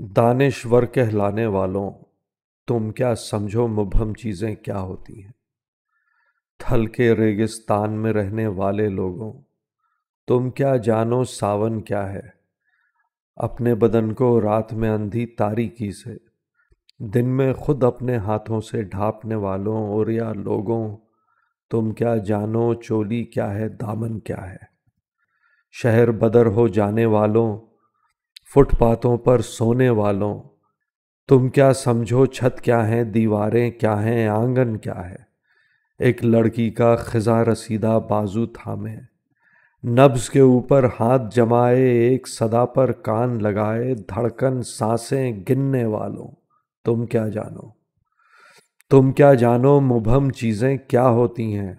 दानश्वर कहलाने वालों तुम क्या समझो मुभम चीज़ें क्या होती हैं थल के रेगिस्तान में रहने वाले लोगों तुम क्या जानो सावन क्या है अपने बदन को रात में अंधी तारीकी से दिन में खुद अपने हाथों से ढांपने वालों और या लोगों तुम क्या जानो चोली क्या है दामन क्या है शहर बदर हो जाने वालों फुटपाथों पर सोने वालों तुम क्या समझो छत क्या है दीवारें क्या हैं आंगन क्या है एक लड़की का खिजा रसीदा बाजू थामे नब्ज के ऊपर हाथ जमाए एक सदा पर कान लगाए धड़कन सांसें गिनने वालों तुम क्या जानो तुम क्या जानो मुभम चीज़ें क्या होती हैं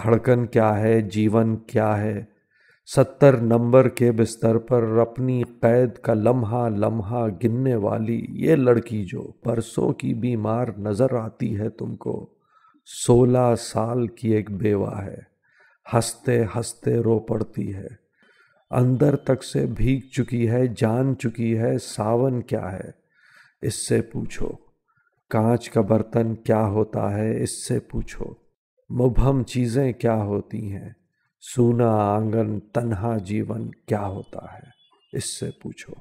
धड़कन क्या है जीवन क्या है सत्तर नंबर के बिस्तर पर अपनी कैद का लम्हा लम्हा गिनने वाली ये लड़की जो परसों की बीमार नज़र आती है तुमको सोलह साल की एक बेवा है हंसते हंसते रो पड़ती है अंदर तक से भीग चुकी है जान चुकी है सावन क्या है इससे पूछो कांच का बर्तन क्या होता है इससे पूछो मुभम चीज़ें क्या होती हैं सूना आंगन तन्हा जीवन क्या होता है इससे पूछो